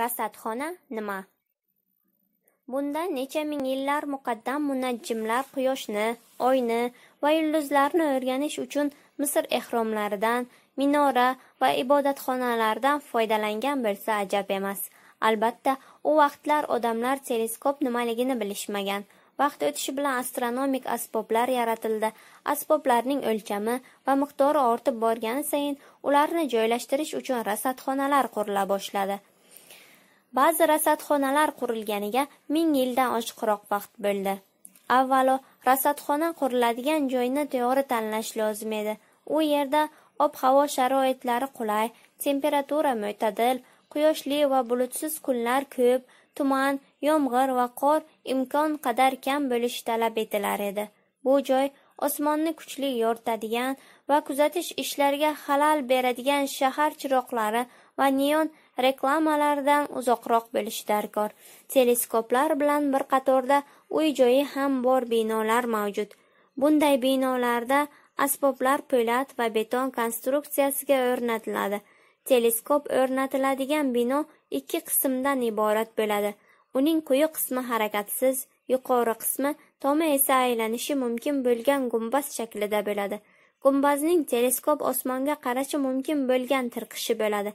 Rasadxona nima? Bundan necha ming yillar muqaddam munajjimlar quyoshni, oyni va yulduzlarni o'rganish uchun Misr ehromlaridan, minora va ibodatxonalardan foydalangan bo'lsa ajab emas. Albatta, u vaqtlar odamlar teleskop nimaligini bilishmagan. Vaqt o'tishi bilan astronomik asboblar yaratildi. Asboblarning o'lchami va miqdori ortib borgani sayin ularni joylashtirish uchun rasadxonalar qurila boshladi. Ba'zi rasadxonalar qurilganiga ming yildan oshiqroq vaqt bo'ldi. Avvalo, rasadxona quriladigan joyni to'g'ri tanlash lozim edi. U yerda ob-havo sharoitlari qulay, temperatura mo'tadil, quyoshli va bulutsiz kunlar ko'p, tuman, yomg'ir va qor imkon qadar kam bo'lishi talab etilar edi. Bu joy osmonni kuchli yoritadigan va kuzatish ishlariga xalal beradigan shahar chiroqlari va neon reklamalardan uzoqroq bo'lishi darkor. Teleskoplar bilan bir qatorda uy-joyi ham bor binolar mavjud. Bunday binolarda asboblar po'lat va beton konstruksiyasiga o'rnatiladi. Teleskop o'rnatiladigan bino ikki qismdan iborat bo'ladi. Uning quyi qismi harakatsiz, yuqori qismi tomi esa aylanishi mumkin bo'lgan gumbaz shaklida bo'ladi. Gumbazning teleskop osmonga qarashi mumkin bo'lgan tirqishi bo'ladi.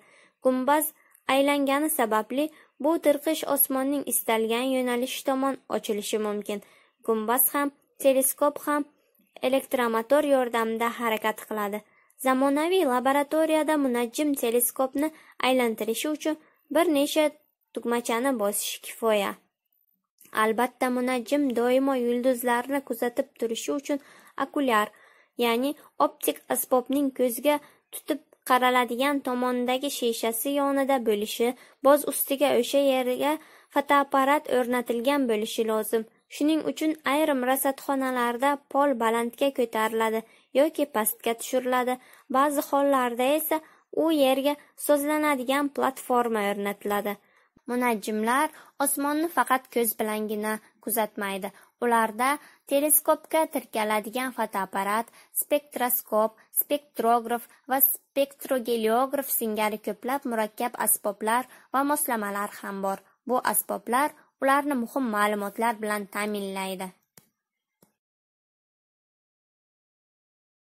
Gumbaz aylangani sababli bu tirqish osmonning istalgan yo'nalishi tomon ochilishi mumkin. Gumbaz ham, teleskop ham elektromotor yordamida harakat qiladi. Zamonaviy laboratoriyada munajjim teleskopni aylantirishi uchun bir necha tugmachani bosish kifoya. Albatta munajjim doimo yulduzlarni kuzatib turishi uchun okulyar, ya'ni optik asbobning ko'zga tutib qaraladigan tomondagi shishasi yonida bo'lishi, boz ustiga o'sha yerga fotoapparat o'rnatilgan bo'lishi lozim. Shuning uchun ayrim rasadxonalarda pol balandga ko'tariladi yoki pastga tushiriladi. Ba'zi hollarda esa u yerga so'zlanadigan platforma o'rnatiladi. Munajjimlar osmonni faqat ko'z bilangina kuzatmaydi. Ularda teleskopga tirkaladigan fotoapparat, spektroskop, spektrograf va spektrogeliograf singari ko'plab murakkab asboblar va moslamalar ham bor. Bu asboblar ularni muhim ma'lumotlar bilan ta'minlaydi.